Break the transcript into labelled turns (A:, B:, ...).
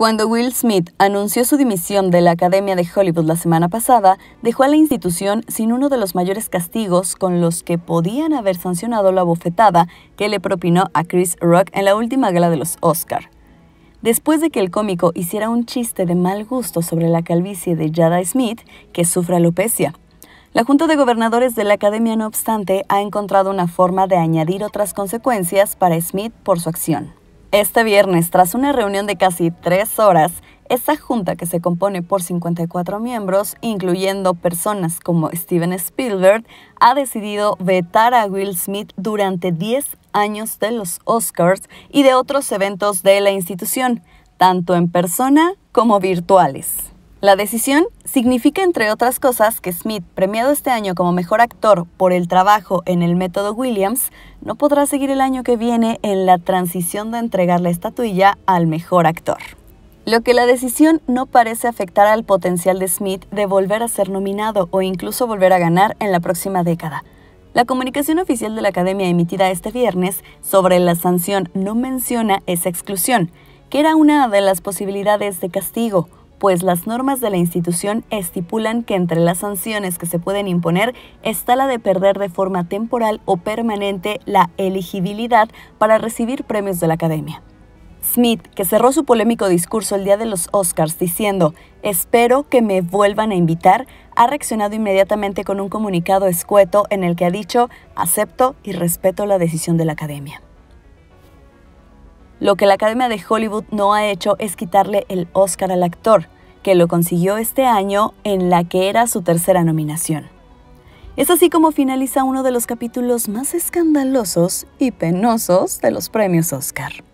A: Cuando Will Smith anunció su dimisión de la Academia de Hollywood la semana pasada, dejó a la institución sin uno de los mayores castigos con los que podían haber sancionado la bofetada que le propinó a Chris Rock en la última gala de los Oscar. Después de que el cómico hiciera un chiste de mal gusto sobre la calvicie de Jada Smith, que sufre alopecia, la Junta de Gobernadores de la Academia, no obstante, ha encontrado una forma de añadir otras consecuencias para Smith por su acción. Este viernes, tras una reunión de casi tres horas, esa junta que se compone por 54 miembros, incluyendo personas como Steven Spielberg, ha decidido vetar a Will Smith durante 10 años de los Oscars y de otros eventos de la institución, tanto en persona como virtuales. La decisión significa, entre otras cosas, que Smith, premiado este año como mejor actor por el trabajo en el método Williams, no podrá seguir el año que viene en la transición de entregar la estatuilla al mejor actor. Lo que la decisión no parece afectar al potencial de Smith de volver a ser nominado o incluso volver a ganar en la próxima década. La comunicación oficial de la Academia emitida este viernes sobre la sanción no menciona esa exclusión, que era una de las posibilidades de castigo pues las normas de la institución estipulan que entre las sanciones que se pueden imponer está la de perder de forma temporal o permanente la elegibilidad para recibir premios de la academia. Smith, que cerró su polémico discurso el día de los Oscars diciendo, espero que me vuelvan a invitar, ha reaccionado inmediatamente con un comunicado escueto en el que ha dicho, acepto y respeto la decisión de la academia. Lo que la Academia de Hollywood no ha hecho es quitarle el Oscar al actor, que lo consiguió este año en la que era su tercera nominación. Es así como finaliza uno de los capítulos más escandalosos y penosos de los premios Oscar.